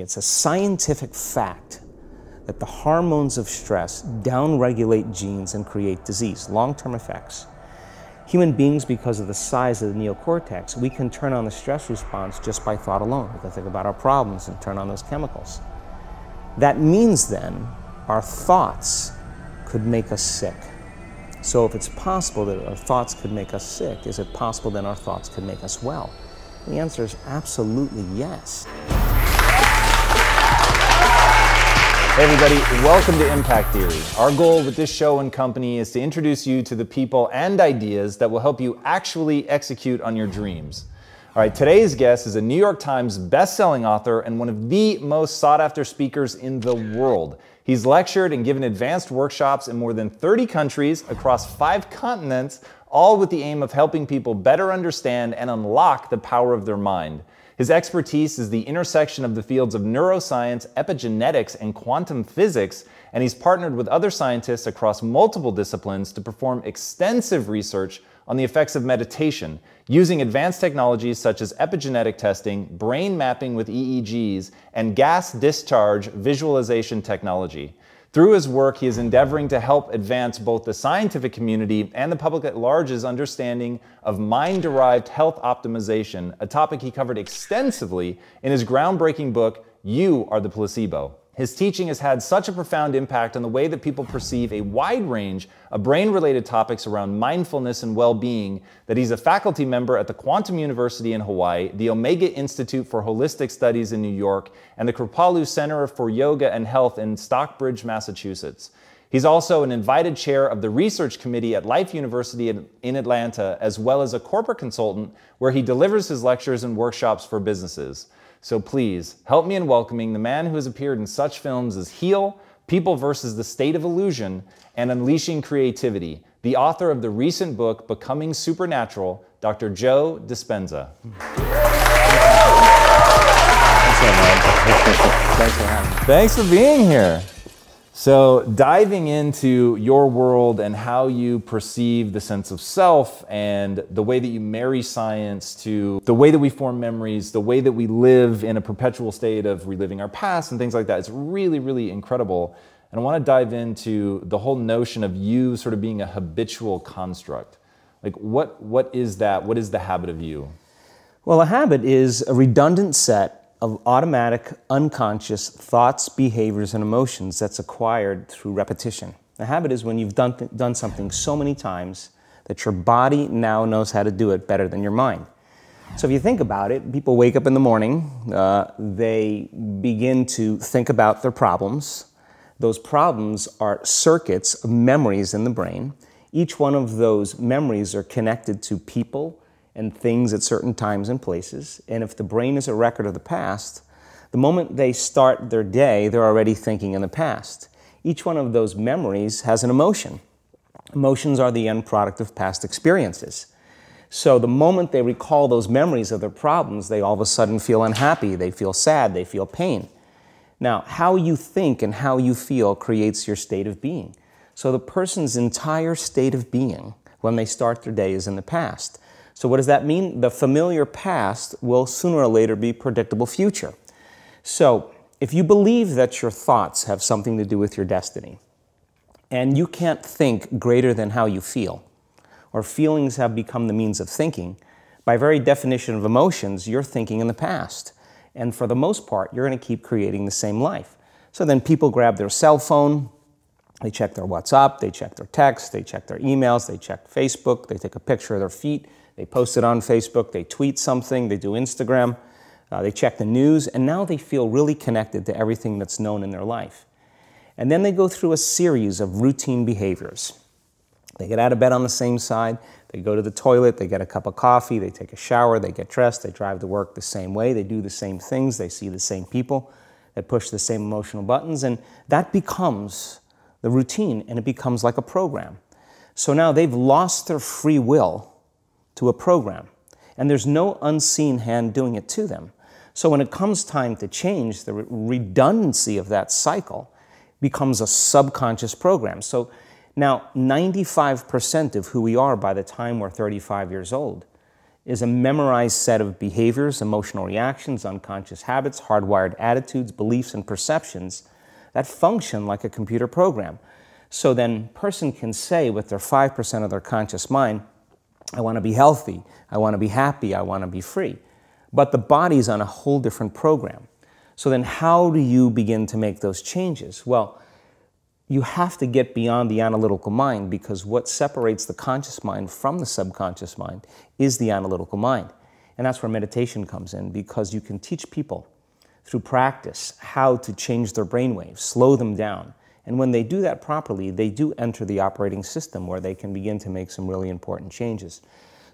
It's a scientific fact that the hormones of stress downregulate genes and create disease, long-term effects. Human beings, because of the size of the neocortex, we can turn on the stress response just by thought alone. We can think about our problems and turn on those chemicals. That means then our thoughts could make us sick. So if it's possible that our thoughts could make us sick, is it possible then our thoughts could make us well? The answer is absolutely yes. Hey everybody, welcome to Impact Theory. Our goal with this show and company is to introduce you to the people and ideas that will help you actually execute on your dreams. All right, today's guest is a New York Times best-selling author and one of the most sought-after speakers in the world. He's lectured and given advanced workshops in more than 30 countries across 5 continents, all with the aim of helping people better understand and unlock the power of their mind. His expertise is the intersection of the fields of neuroscience, epigenetics, and quantum physics, and he's partnered with other scientists across multiple disciplines to perform extensive research on the effects of meditation using advanced technologies such as epigenetic testing, brain mapping with EEGs, and gas discharge visualization technology. Through his work, he is endeavoring to help advance both the scientific community and the public at large's understanding of mind derived health optimization, a topic he covered extensively in his groundbreaking book, You Are the Placebo. His teaching has had such a profound impact on the way that people perceive a wide range of brain related topics around mindfulness and well being that he's a faculty member at the Quantum University in Hawaii, the Omega Institute for Holistic Studies in New York, and the Kripalu Center for Yoga and Health in Stockbridge, Massachusetts. He's also an invited chair of the research committee at Life University in Atlanta, as well as a corporate consultant where he delivers his lectures and workshops for businesses. So please, help me in welcoming the man who has appeared in such films as Heal, People versus the State of Illusion, and Unleashing Creativity, the author of the recent book Becoming Supernatural, Dr. Joe Dispenza. Thanks for having me. Thanks for being here. So, diving into your world and how you perceive the sense of self and the way that you marry science to the way that we form memories, the way that we live in a perpetual state of reliving our past and things like that, it's really, really incredible. And I want to dive into the whole notion of you sort of being a habitual construct. Like, what, what is that? What is the habit of you? Well, a habit is a redundant set of automatic, unconscious thoughts, behaviors, and emotions that's acquired through repetition. A habit is when you've done, done something so many times that your body now knows how to do it better than your mind. So if you think about it, people wake up in the morning, uh, they begin to think about their problems. Those problems are circuits of memories in the brain. Each one of those memories are connected to people, and things at certain times and places. And if the brain is a record of the past, the moment they start their day, they're already thinking in the past. Each one of those memories has an emotion. Emotions are the end product of past experiences. So the moment they recall those memories of their problems, they all of a sudden feel unhappy, they feel sad, they feel pain. Now, how you think and how you feel creates your state of being. So the person's entire state of being when they start their day is in the past. So, what does that mean? The familiar past will sooner or later be predictable future. So, if you believe that your thoughts have something to do with your destiny, and you can't think greater than how you feel, or feelings have become the means of thinking, by very definition of emotions, you're thinking in the past. And for the most part, you're going to keep creating the same life. So then people grab their cell phone, they check their WhatsApp, they check their text, they check their emails, they check Facebook, they take a picture of their feet, they post it on Facebook, they tweet something, they do Instagram, uh, they check the news, and now they feel really connected to everything that's known in their life. And then they go through a series of routine behaviors. They get out of bed on the same side, they go to the toilet, they get a cup of coffee, they take a shower, they get dressed, they drive to work the same way, they do the same things, they see the same people that push the same emotional buttons, and that becomes the routine and it becomes like a program. So now they've lost their free will to a program, and there's no unseen hand doing it to them. So when it comes time to change, the redundancy of that cycle becomes a subconscious program. So now 95% of who we are by the time we're 35 years old is a memorized set of behaviors, emotional reactions, unconscious habits, hardwired attitudes, beliefs, and perceptions that function like a computer program. So then person can say with their 5% of their conscious mind, I want to be healthy. I want to be happy. I want to be free. But the body's on a whole different program. So then, how do you begin to make those changes? Well, you have to get beyond the analytical mind because what separates the conscious mind from the subconscious mind is the analytical mind. And that's where meditation comes in because you can teach people through practice how to change their brainwaves, slow them down, and when they do that properly, they do enter the operating system where they can begin to make some really important changes.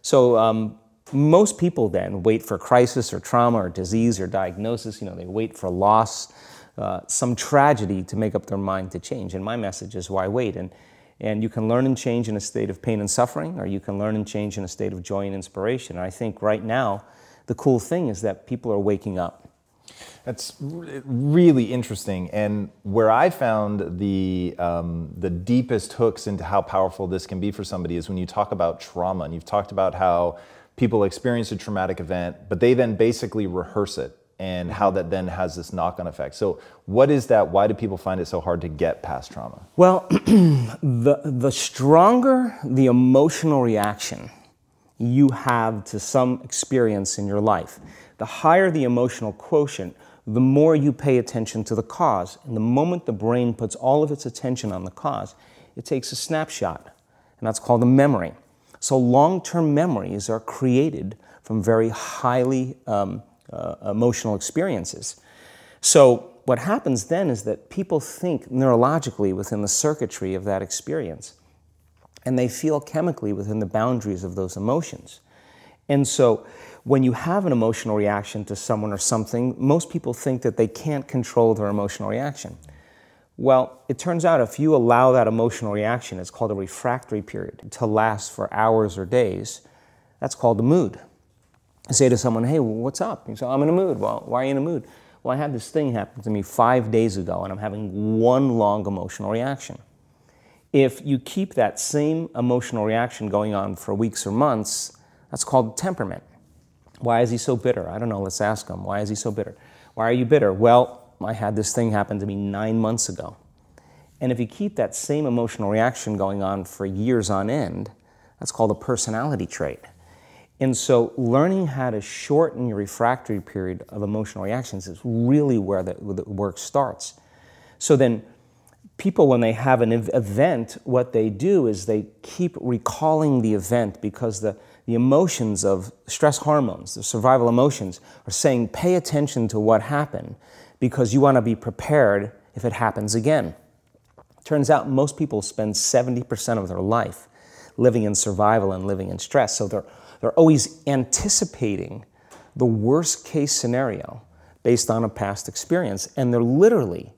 So um, most people then wait for crisis or trauma or disease or diagnosis. You know, they wait for loss, uh, some tragedy to make up their mind to change. And my message is why wait? And, and you can learn and change in a state of pain and suffering, or you can learn and change in a state of joy and inspiration. And I think right now, the cool thing is that people are waking up. That's really interesting, and where I found the um, the deepest hooks into how powerful this can be for somebody is when you talk about trauma, and you've talked about how people experience a traumatic event, but they then basically rehearse it, and how mm-hmm. that then has this knock on effect. So, what is that? Why do people find it so hard to get past trauma? Well, the the stronger the emotional reaction you have to some experience in your life. The higher the emotional quotient, the more you pay attention to the cause. And the moment the brain puts all of its attention on the cause, it takes a snapshot. And that's called a memory. So long term memories are created from very highly um, uh, emotional experiences. So what happens then is that people think neurologically within the circuitry of that experience and they feel chemically within the boundaries of those emotions. And so when you have an emotional reaction to someone or something, most people think that they can't control their emotional reaction. Well, it turns out if you allow that emotional reaction, it's called a refractory period, to last for hours or days, that's called a mood. I say to someone, hey, what's up? You say, I'm in a mood. Well, why are you in a mood? Well, I had this thing happen to me five days ago, and I'm having one long emotional reaction. If you keep that same emotional reaction going on for weeks or months, that's called temperament. Why is he so bitter? I don't know. Let's ask him. Why is he so bitter? Why are you bitter? Well, I had this thing happen to me nine months ago. And if you keep that same emotional reaction going on for years on end, that's called a personality trait. And so, learning how to shorten your refractory period of emotional reactions is really where the, where the work starts. So, then people, when they have an event, what they do is they keep recalling the event because the, the emotions of stress hormones, the survival emotions, are saying pay attention to what happened because you want to be prepared if it happens again. Turns out most people spend 70% of their life living in survival and living in stress. So they're, they're always anticipating the worst case scenario based on a past experience. And they're literally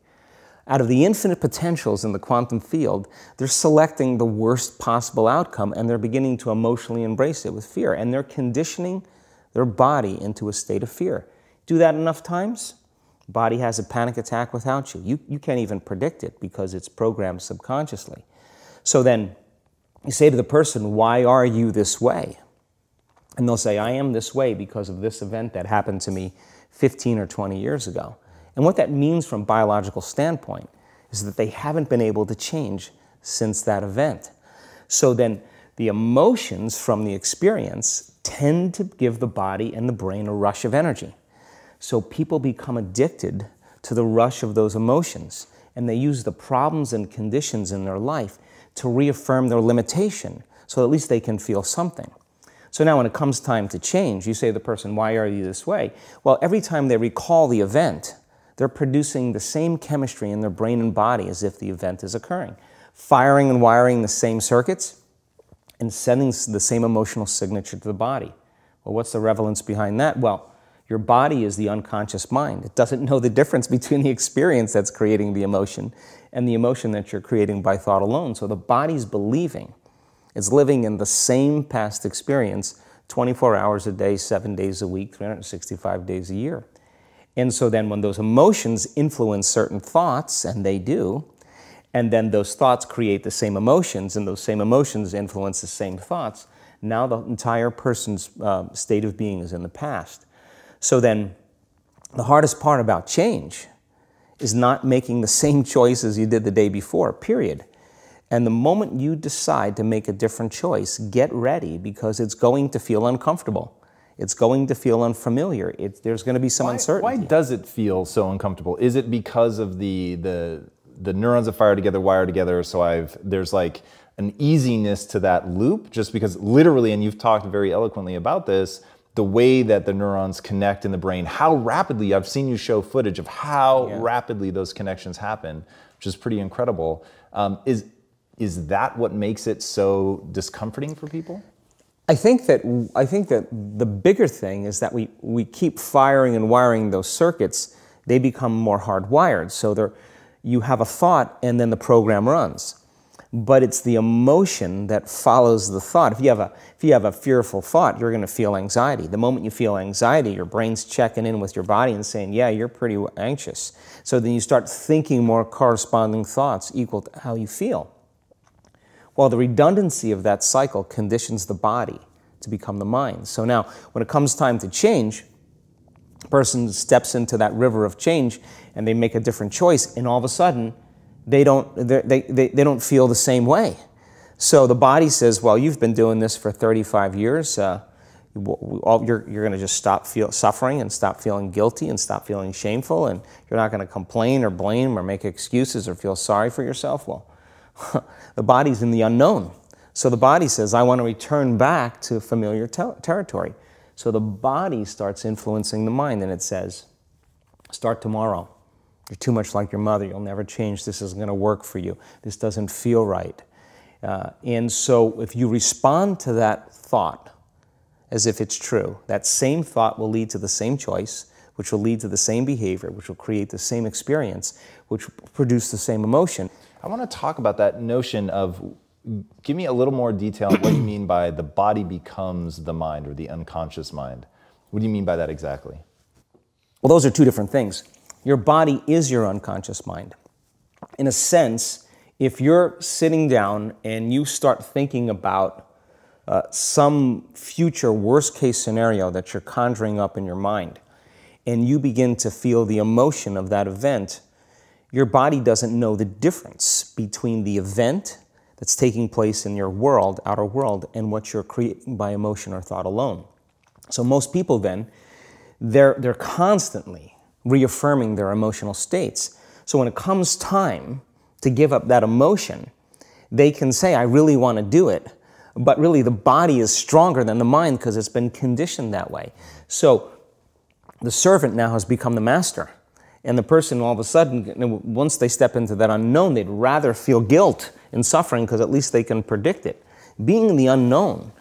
out of the infinite potentials in the quantum field, they're selecting the worst possible outcome and they're beginning to emotionally embrace it with fear. And they're conditioning their body into a state of fear. Do that enough times, body has a panic attack without you. You, you can't even predict it because it's programmed subconsciously. So then you say to the person, Why are you this way? And they'll say, I am this way because of this event that happened to me 15 or 20 years ago. And what that means from a biological standpoint is that they haven't been able to change since that event. So then the emotions from the experience tend to give the body and the brain a rush of energy. So people become addicted to the rush of those emotions and they use the problems and conditions in their life to reaffirm their limitation so at least they can feel something. So now when it comes time to change, you say to the person, why are you this way? Well, every time they recall the event, they're producing the same chemistry in their brain and body as if the event is occurring, firing and wiring the same circuits and sending the same emotional signature to the body. Well, what's the relevance behind that? Well, your body is the unconscious mind. It doesn't know the difference between the experience that's creating the emotion and the emotion that you're creating by thought alone. So the body's believing. It's living in the same past experience 24 hours a day, seven days a week, 365 days a year. And so then when those emotions influence certain thoughts, and they do, and then those thoughts create the same emotions, and those same emotions influence the same thoughts, now the entire person's uh, state of being is in the past. So then the hardest part about change is not making the same choice as you did the day before, period. And the moment you decide to make a different choice, get ready because it's going to feel uncomfortable it's going to feel unfamiliar. It, there's going to be some why, uncertainty. Why does it feel so uncomfortable? Is it because of the the the neurons that fire together wire together? So I've there's like an easiness to that loop, just because literally, and you've talked very eloquently about this, the way that the neurons connect in the brain, how rapidly I've seen you show footage of how yeah. rapidly those connections happen, which is pretty incredible. Um, is is that what makes it so discomforting for people? I think that I think that the bigger thing is that we we keep firing and wiring those circuits. They become more hardwired. So they you have a thought and then the program runs. But it's the emotion that follows the thought. If you have a if you have a fearful thought, you're going to feel anxiety. The moment you feel anxiety, your brain's checking in with your body and saying, "Yeah, you're pretty anxious." So then you start thinking more corresponding thoughts equal to how you feel. Well, the redundancy of that cycle conditions the body to become the mind. So now, when it comes time to change, a person steps into that river of change and they make a different choice, and all of a sudden, they don't, they, they, they don't feel the same way. So the body says, well, you've been doing this for 35 years. Uh, you're, you're going to just stop feel, suffering and stop feeling guilty and stop feeling shameful, and you're not going to complain or blame or make excuses or feel sorry for yourself. Well, the body's in the unknown. So the body says, I want to return back to familiar ter territory. So the body starts influencing the mind, and it says, Start tomorrow. You're too much like your mother. You'll never change. This isn't going to work for you. This doesn't feel right. Uh, and so if you respond to that thought as if it's true, that same thought will lead to the same choice, which will lead to the same behavior, which will create the same experience, which will produce the same emotion. I want to talk about that notion of give me a little more detail on what you mean by the body becomes the mind or the unconscious mind. What do you mean by that exactly? Well, those are two different things. Your body is your unconscious mind. In a sense, if you're sitting down and you start thinking about uh, some future worst case scenario that you're conjuring up in your mind, and you begin to feel the emotion of that event, your body doesn't know the difference between the event that's taking place in your world, outer world, and what you're creating by emotion or thought alone. So most people then, they're, they're constantly reaffirming their emotional states. So when it comes time to give up that emotion, they can say, I really want to do it, but really the body is stronger than the mind because it's been conditioned that way. So the servant now has become the master. And the person, all of a sudden, once they step into that unknown, they'd rather feel guilt and suffering because at least they can predict it. Being in the unknown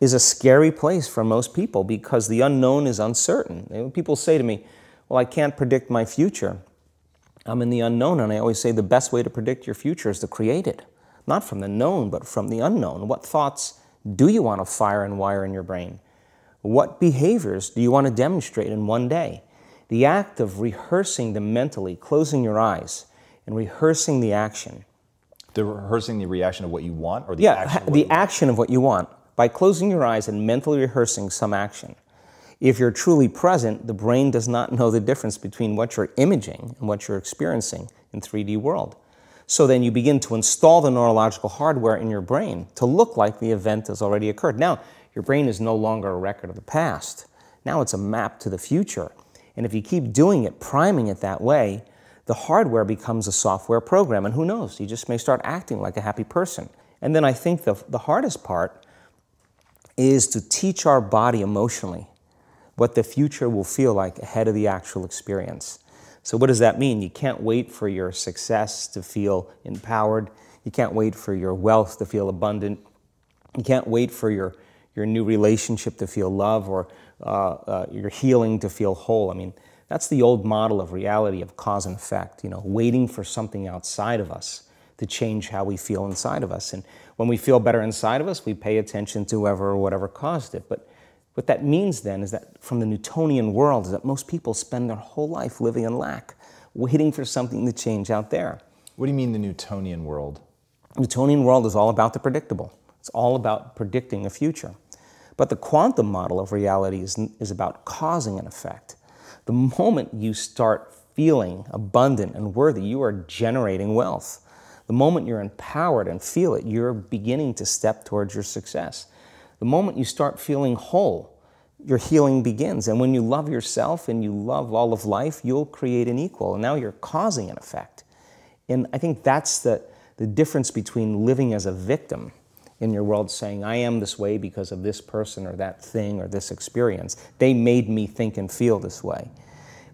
is a scary place for most people because the unknown is uncertain. People say to me, Well, I can't predict my future. I'm in the unknown. And I always say the best way to predict your future is to create it, not from the known, but from the unknown. What thoughts do you want to fire and wire in your brain? What behaviors do you want to demonstrate in one day? the act of rehearsing them mentally, closing your eyes and rehearsing the action. The rehearsing the reaction of what you want or the yeah, action the action want? of what you want by closing your eyes and mentally rehearsing some action. If you're truly present, the brain does not know the difference between what you're imaging and what you're experiencing in 3D world. So then you begin to install the neurological hardware in your brain to look like the event has already occurred. Now, your brain is no longer a record of the past. Now it's a map to the future. And if you keep doing it, priming it that way, the hardware becomes a software program. And who knows, you just may start acting like a happy person. And then I think the, the hardest part is to teach our body emotionally what the future will feel like ahead of the actual experience. So, what does that mean? You can't wait for your success to feel empowered. You can't wait for your wealth to feel abundant. You can't wait for your, your new relationship to feel love or uh, uh, your healing to feel whole. I mean, that's the old model of reality of cause and effect, you know, waiting for something outside of us to change how we feel inside of us. And when we feel better inside of us, we pay attention to whoever or whatever caused it. But what that means then is that from the Newtonian world is that most people spend their whole life living in lack, waiting for something to change out there. What do you mean the Newtonian world? Newtonian world is all about the predictable. It's all about predicting the future. But the quantum model of reality is, is about causing an effect. The moment you start feeling abundant and worthy, you are generating wealth. The moment you're empowered and feel it, you're beginning to step towards your success. The moment you start feeling whole, your healing begins. And when you love yourself and you love all of life, you'll create an equal. And now you're causing an effect. And I think that's the, the difference between living as a victim in your world saying, I am this way because of this person or that thing or this experience. They made me think and feel this way.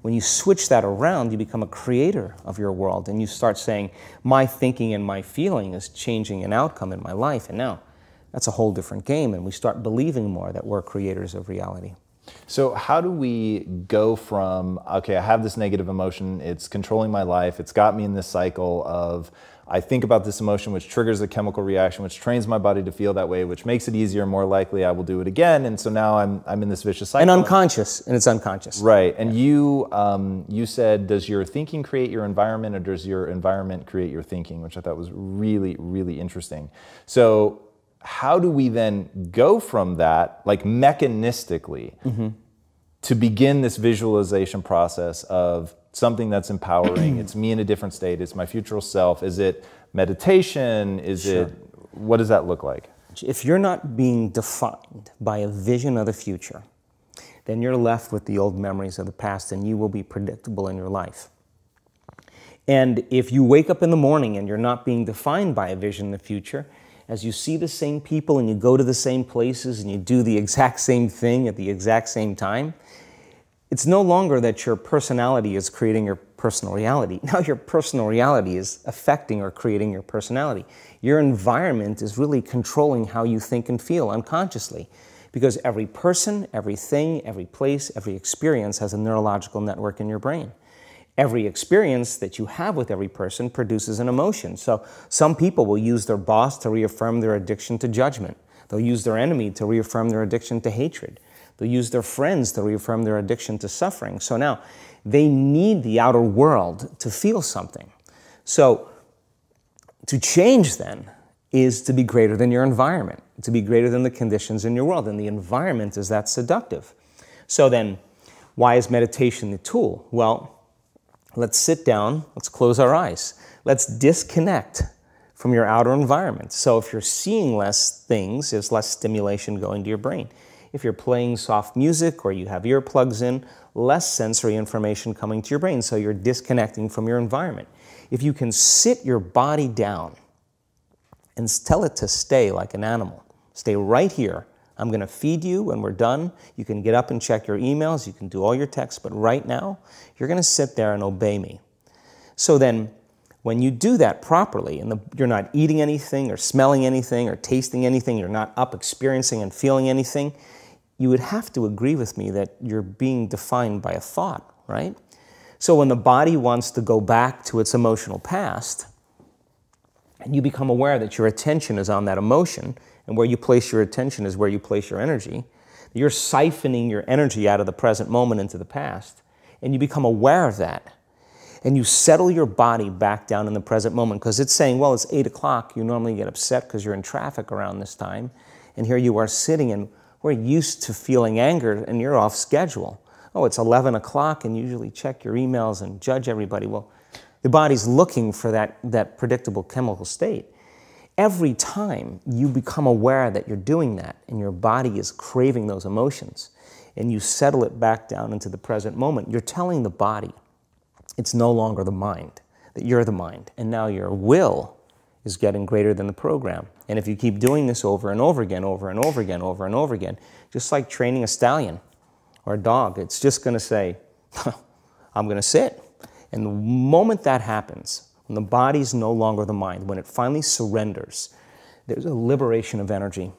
When you switch that around, you become a creator of your world and you start saying, My thinking and my feeling is changing an outcome in my life. And now that's a whole different game. And we start believing more that we're creators of reality. So, how do we go from, okay, I have this negative emotion, it's controlling my life, it's got me in this cycle of, I think about this emotion, which triggers a chemical reaction, which trains my body to feel that way, which makes it easier, more likely I will do it again. And so now I'm, I'm in this vicious cycle. And unconscious, and it's unconscious. Right. And yeah. you, um, you said, does your thinking create your environment, or does your environment create your thinking? Which I thought was really, really interesting. So how do we then go from that, like mechanistically, mm-hmm. to begin this visualization process of something that's empowering? it's me in a different state. It's my future self. Is it meditation? Is sure. it what does that look like? If you're not being defined by a vision of the future, then you're left with the old memories of the past and you will be predictable in your life. And if you wake up in the morning and you're not being defined by a vision of the future, as you see the same people and you go to the same places and you do the exact same thing at the exact same time, it's no longer that your personality is creating your personal reality. Now your personal reality is affecting or creating your personality. Your environment is really controlling how you think and feel unconsciously because every person, everything, every place, every experience has a neurological network in your brain every experience that you have with every person produces an emotion. So some people will use their boss to reaffirm their addiction to judgment. They'll use their enemy to reaffirm their addiction to hatred. They'll use their friends to reaffirm their addiction to suffering. So now they need the outer world to feel something. So to change then is to be greater than your environment, to be greater than the conditions in your world. And the environment is that seductive. So then, why is meditation the tool? Well, Let's sit down, let's close our eyes. Let's disconnect from your outer environment. So if you're seeing less things, there's less stimulation going to your brain. If you're playing soft music or you have earplugs in, less sensory information coming to your brain, so you're disconnecting from your environment. If you can sit your body down and tell it to stay like an animal, stay right here, I'm going to feed you when we're done. You can get up and check your emails. You can do all your texts. But right now, you're going to sit there and obey me. So then, when you do that properly, and the, you're not eating anything or smelling anything or tasting anything, you're not up experiencing and feeling anything, you would have to agree with me that you're being defined by a thought, right? So when the body wants to go back to its emotional past, and you become aware that your attention is on that emotion, and where you place your attention is where you place your energy. You're siphoning your energy out of the present moment into the past, and you become aware of that. And you settle your body back down in the present moment because it's saying, well, it's eight o'clock. You normally get upset because you're in traffic around this time. And here you are sitting, and we're used to feeling anger, and you're off schedule. Oh, it's 11 o'clock, and usually check your emails and judge everybody. Well, the body's looking for that, that predictable chemical state every time you become aware that you're doing that and your body is craving those emotions and you settle it back down into the present moment, you're telling the body it's no longer the mind, that you're the mind, and now your will is getting greater than the program. And if you keep doing this over and over again, over and over again, over and over again, just like training a stallion or a dog, it's just going to say, I'm going to sit. And the moment that happens, when the body's no longer the mind, when it finally surrenders, there's a liberation of energy.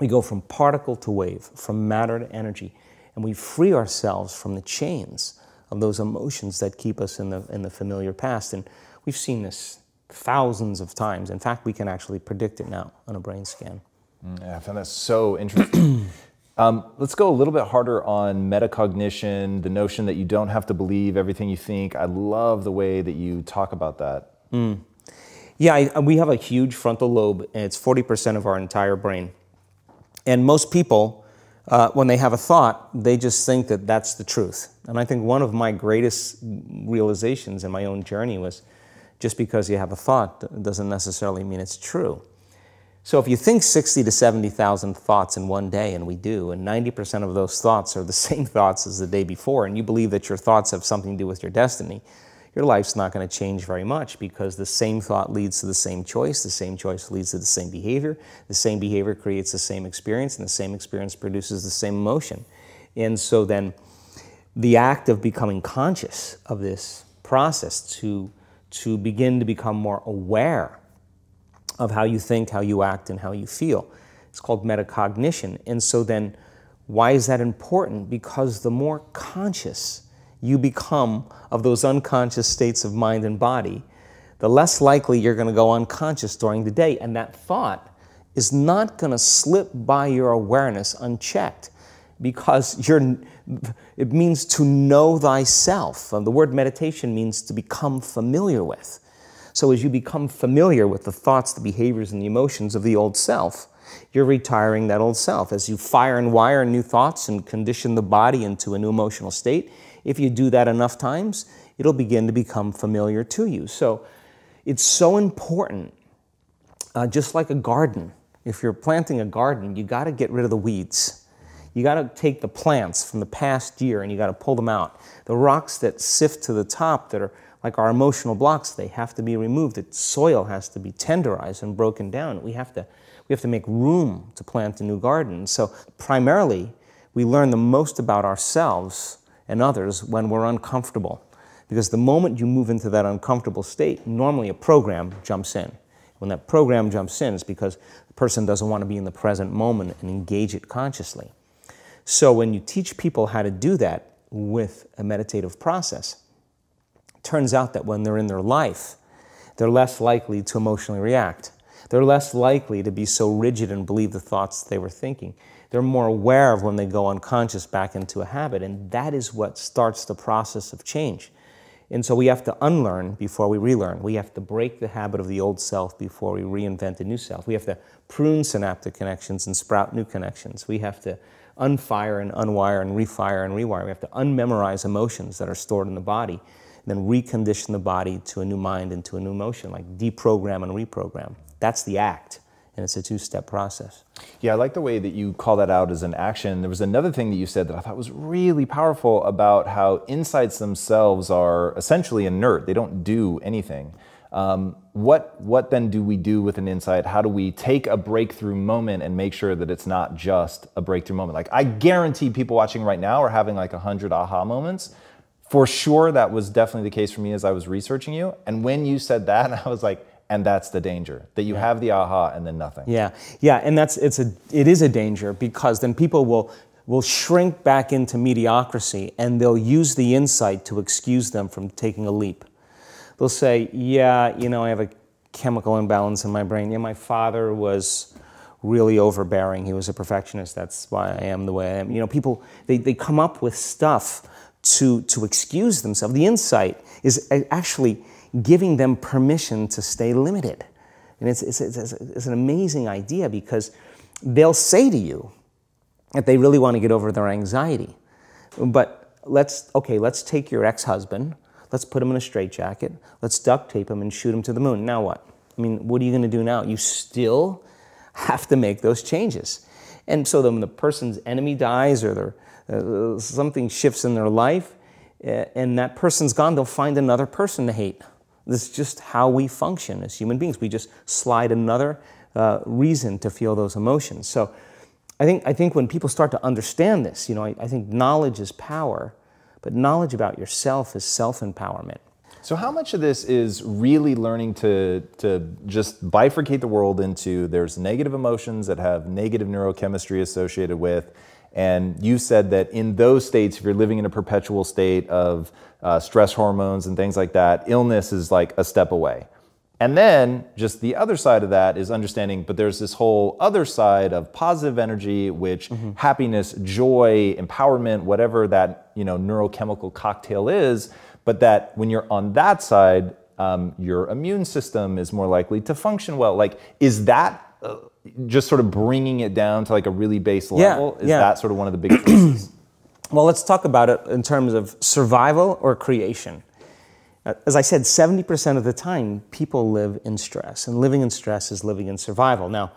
We go from particle to wave, from matter to energy, and we free ourselves from the chains of those emotions that keep us in the, in the familiar past. And we've seen this thousands of times. In fact, we can actually predict it now on a brain scan. Mm, yeah, I found that so interesting. Um, let's go a little bit harder on metacognition, the notion that you don't have to believe everything you think. I love the way that you talk about that. Mm. Yeah, I, we have a huge frontal lobe, and it's 40% of our entire brain. And most people, uh, when they have a thought, they just think that that's the truth. And I think one of my greatest realizations in my own journey was just because you have a thought doesn't necessarily mean it's true. So if you think 60 to 70,000 thoughts in one day, and we do, and 90% of those thoughts are the same thoughts as the day before, and you believe that your thoughts have something to do with your destiny, your life's not going to change very much because the same thought leads to the same choice, the same choice leads to the same behavior, the same behavior creates the same experience, and the same experience produces the same emotion. And so then the act of becoming conscious of this process to, to begin to become more aware of how you think, how you act, and how you feel. It's called metacognition. And so then, why is that important? Because the more conscious you become of those unconscious states of mind and body, the less likely you're going to go unconscious during the day. And that thought is not going to slip by your awareness unchecked because you're, it means to know thyself. And the word meditation means to become familiar with. So as you become familiar with the thoughts, the behaviors, and the emotions of the old self, you're retiring that old self. As you fire and wire new thoughts and condition the body into a new emotional state, if you do that enough times, it'll begin to become familiar to you. So it's so important, uh, just like a garden. If you're planting a garden, you got to get rid of the weeds. You got to take the plants from the past year and you got to pull them out. The rocks that sift to the top that are like our emotional blocks, they have to be removed. The soil has to be tenderized and broken down. We have to, we have to make room to plant a new garden. So primarily, we learn the most about ourselves and others when we're uncomfortable. Because the moment you move into that uncomfortable state, normally a program jumps in. When that program jumps in, it's because the person doesn't want to be in the present moment and engage it consciously. So when you teach people how to do that with a meditative process, Turns out that when they're in their life, they're less likely to emotionally react. They're less likely to be so rigid and believe the thoughts they were thinking. They're more aware of when they go unconscious back into a habit, and that is what starts the process of change. And so we have to unlearn before we relearn. We have to break the habit of the old self before we reinvent a new self. We have to prune synaptic connections and sprout new connections. We have to unfire and unwire and refire and rewire. We have to unmemorize emotions that are stored in the body then recondition the body to a new mind and to a new emotion, like deprogram and reprogram. That's the act and it's a two-step process. Yeah, I like the way that you call that out as an action. There was another thing that you said that I thought was really powerful about how insights themselves are essentially inert; they don't do anything. Um, what what then do we do with an insight? How do we take a breakthrough moment and make sure that it's not just a breakthrough moment? Like I guarantee people watching right now are having like hundred aha moments for sure that was definitely the case for me as I was researching you. And when you said that, I was like, and that's the danger that you yeah. have the aha and then nothing. Yeah, yeah, and that's it's a it is a danger because then people will will shrink back into mediocrity and they'll use the insight to excuse them from taking a leap. They'll say, yeah, you know, I have a chemical imbalance in my brain. Yeah, my father was really overbearing. He was a perfectionist. That's why I am the way I am. You know, people, they, they come up with stuff to, to excuse themselves. The insight is actually giving them permission to stay limited. And it's, it's, it's, it's an amazing idea because they'll say to you that they really want to get over their anxiety. But let's, okay, let's take your ex husband, let's put him in a straitjacket, let's duct tape him and shoot him to the moon. Now what? I mean, what are you going to do now? You still have to make those changes. And so then when the person's enemy dies or their uh, something shifts in their life, uh, and that person's gone, they'll find another person to hate. This is just how we function as human beings. We just slide another uh, reason to feel those emotions. So I think, I think when people start to understand this, you know, I, I think knowledge is power, but knowledge about yourself is self empowerment. So, how much of this is really learning to, to just bifurcate the world into there's negative emotions that have negative neurochemistry associated with, and you said that in those states, if you're living in a perpetual state of uh, stress hormones and things like that, illness is like a step away. And then just the other side of that is understanding, but there's this whole other side of positive energy, which mm-hmm. happiness, joy, empowerment, whatever that you know neurochemical cocktail is, but that when you're on that side, um, your immune system is more likely to function well. Like, is that uh, just sort of bringing it down to like a really base level yeah, is yeah. that sort of one of the big well let's talk about it in terms of survival or creation as i said 70% of the time people live in stress and living in stress is living in survival now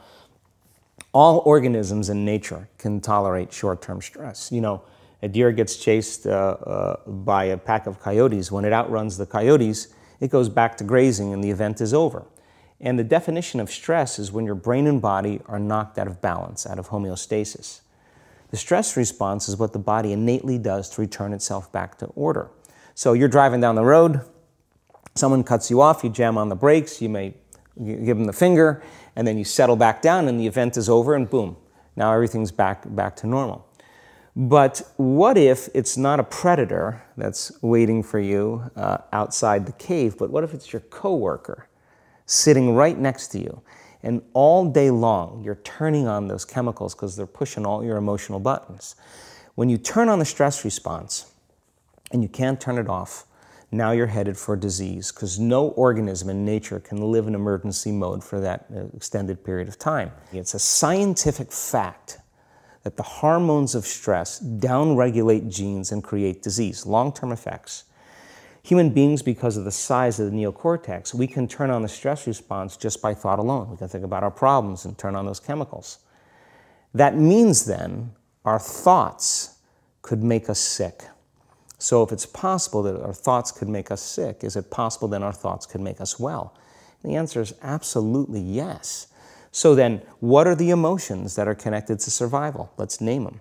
all organisms in nature can tolerate short-term stress you know a deer gets chased uh, uh, by a pack of coyotes when it outruns the coyotes it goes back to grazing and the event is over and the definition of stress is when your brain and body are knocked out of balance, out of homeostasis. The stress response is what the body innately does to return itself back to order. So you're driving down the road, someone cuts you off, you jam on the brakes, you may give them the finger, and then you settle back down, and the event is over, and boom, now everything's back, back to normal. But what if it's not a predator that's waiting for you uh, outside the cave, but what if it's your coworker? sitting right next to you. And all day long, you're turning on those chemicals because they're pushing all your emotional buttons. When you turn on the stress response and you can't turn it off, now you're headed for disease because no organism in nature can live in emergency mode for that uh, extended period of time. It's a scientific fact that the hormones of stress downregulate genes and create disease, long-term effects. Human beings, because of the size of the neocortex, we can turn on the stress response just by thought alone. We can think about our problems and turn on those chemicals. That means then our thoughts could make us sick. So if it's possible that our thoughts could make us sick, is it possible then our thoughts could make us well? And the answer is absolutely yes. So then, what are the emotions that are connected to survival? Let's name them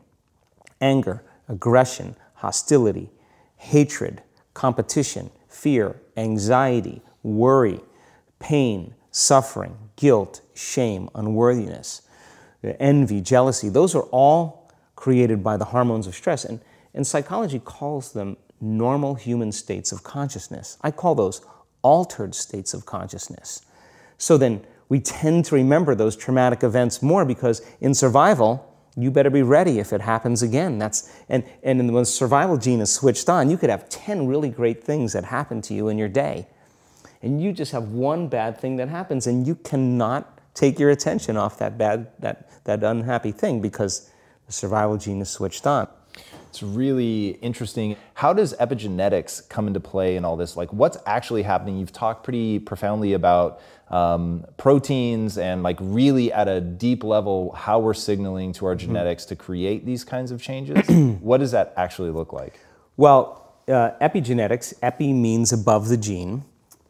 anger, aggression, hostility, hatred, competition, fear, anxiety, worry, pain, suffering, guilt, shame, unworthiness, envy, jealousy. Those are all created by the hormones of stress. And, and psychology calls them normal human states of consciousness. I call those altered states of consciousness. So then we tend to remember those traumatic events more because in survival, you better be ready if it happens again. That's, and, and when the survival gene is switched on, you could have 10 really great things that happen to you in your day. And you just have one bad thing that happens, and you cannot take your attention off that bad, that, that unhappy thing because the survival gene is switched on. It's really interesting. How does epigenetics come into play in all this? Like, what's actually happening? You've talked pretty profoundly about um, proteins and like really at a deep level how we're signaling to our mm-hmm. genetics to create these kinds of changes. what does that actually look like? Well, uh, epigenetics, epi means above the gene.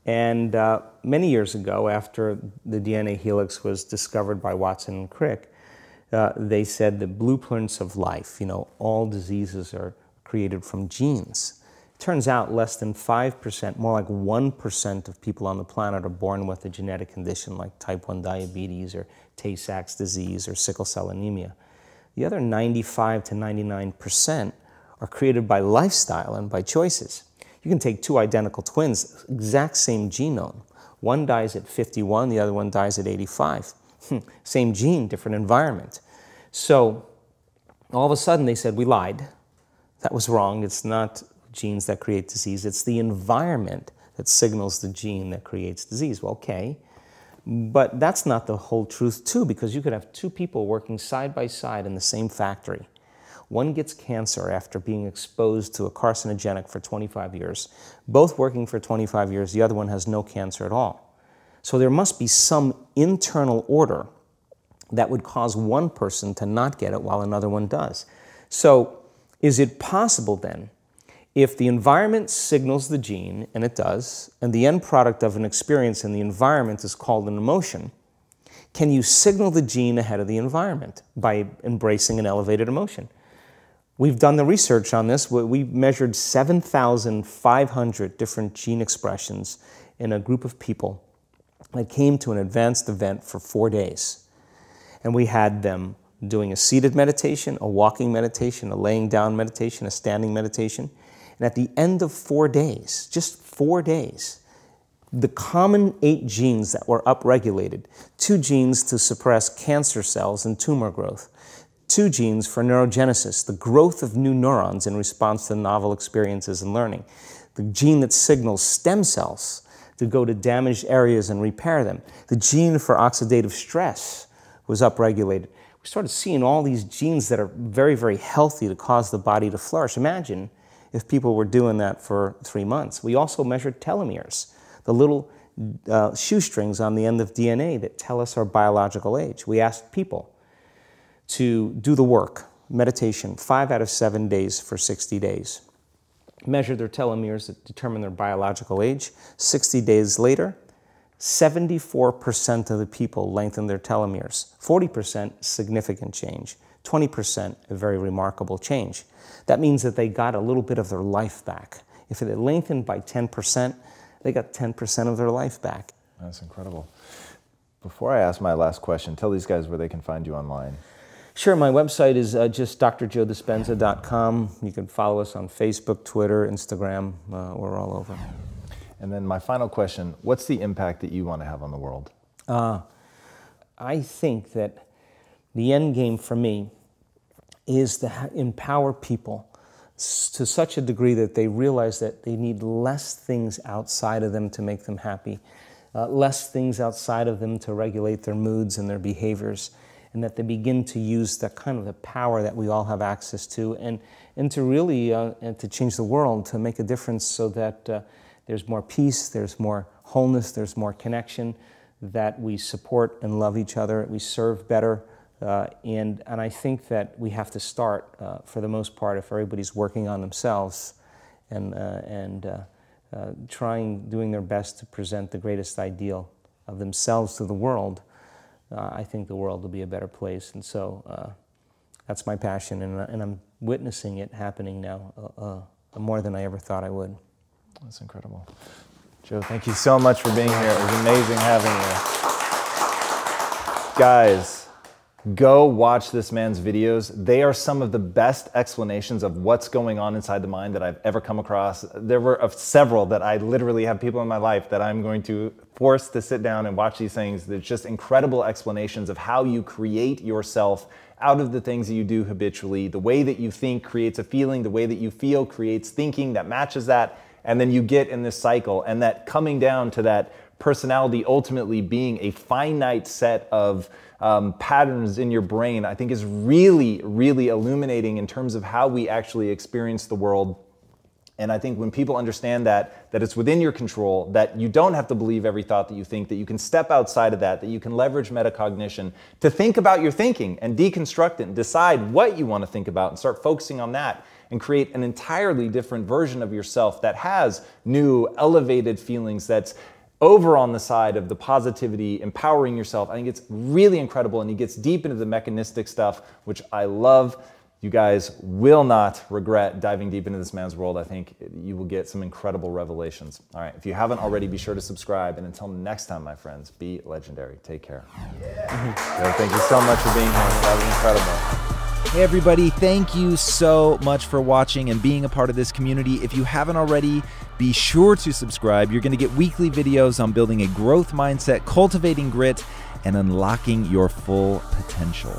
And uh, many years ago, after the DNA helix was discovered by Watson and Crick, uh, they said the blueprints of life, you know, all diseases are created from genes. Turns out less than 5%, more like 1% of people on the planet are born with a genetic condition like type 1 diabetes or Tay Sachs disease or sickle cell anemia. The other 95 to 99% are created by lifestyle and by choices. You can take two identical twins, exact same genome. One dies at 51, the other one dies at 85. Hmm, same gene, different environment. So all of a sudden they said, we lied. That was wrong. It's not genes that create disease. It's the environment that signals the gene that creates disease. Well, okay. But that's not the whole truth, too, because you could have two people working side by side in the same factory. One gets cancer after being exposed to a carcinogenic for 25 years, both working for 25 years, the other one has no cancer at all. So there must be some internal order that would cause one person to not get it while another one does. So is it possible then if the environment signals the gene, and it does, and the end product of an experience in the environment is called an emotion, can you signal the gene ahead of the environment by embracing an elevated emotion? We've done the research on this. We measured 7,500 different gene expressions in a group of people that came to an advanced event for four days. And we had them doing a seated meditation, a walking meditation, a laying down meditation, a standing meditation and at the end of four days, just four days, the common eight genes that were upregulated two genes to suppress cancer cells and tumor growth, two genes for neurogenesis, the growth of new neurons in response to novel experiences and learning, the gene that signals stem cells to go to damaged areas and repair them, the gene for oxidative stress was upregulated. We started seeing all these genes that are very, very healthy to cause the body to flourish. Imagine if people were doing that for three months. We also measured telomeres, the little uh, shoestrings on the end of DNA that tell us our biological age. We asked people to do the work, meditation, five out of seven days for 60 days. Measure their telomeres that determine their biological age. 60 days later, 74% of the people lengthened their telomeres, 40% significant change. 20%, a very remarkable change. That means that they got a little bit of their life back. If they lengthened by 10%, they got 10% of their life back. That's incredible. Before I ask my last question, tell these guys where they can find you online. Sure, my website is uh, just drjoedispenza.com. You can follow us on Facebook, Twitter, Instagram. Uh, we're all over. And then my final question what's the impact that you want to have on the world? Uh, I think that the end game for me is to empower people to such a degree that they realize that they need less things outside of them to make them happy, uh, less things outside of them to regulate their moods and their behaviors, and that they begin to use the kind of the power that we all have access to and, and to really uh, and to change the world, to make a difference so that uh, there's more peace, there's more wholeness, there's more connection, that we support and love each other, we serve better uh, and, and I think that we have to start, uh, for the most part, if everybody's working on themselves and, uh, and uh, uh, trying, doing their best to present the greatest ideal of themselves to the world, uh, I think the world will be a better place. And so that's my passion, and, and I'm witnessing it happening now more than I ever thought I would. That's incredible. Joe, thank you so much for being here. It was amazing having you. Guys, Go watch this man's videos. They are some of the best explanations of what's going on inside the mind that I've ever come across. There were several that I literally have people in my life that I'm going to force to sit down and watch these things. There's just incredible explanations of how you create yourself out of the things that you do habitually. The way that you think creates a feeling, the way that you feel creates thinking that matches that. And then you get in this cycle. And that coming down to that personality ultimately being a finite set of um, patterns in your brain, I think is really, really illuminating in terms of how we actually experience the world. And I think when people understand that, that it's within your control, that you don't have to believe every thought that you think, that you can step outside of that, that you can leverage metacognition to think about your thinking and deconstruct it and decide what you want to think about and start focusing on that and create an entirely different version of yourself that has new, elevated feelings, that's over on the side of the positivity, empowering yourself. I think it's really incredible. And he gets deep into the mechanistic stuff, which I love. You guys will not regret diving deep into this man's world. I think you will get some incredible revelations. All right, if you haven't already, be sure to subscribe. And until next time, my friends, be legendary. Take care. Yeah. thank you so much for being here. That was incredible. Hey, everybody, thank you so much for watching and being a part of this community. If you haven't already, be sure to subscribe. You're going to get weekly videos on building a growth mindset, cultivating grit, and unlocking your full potential.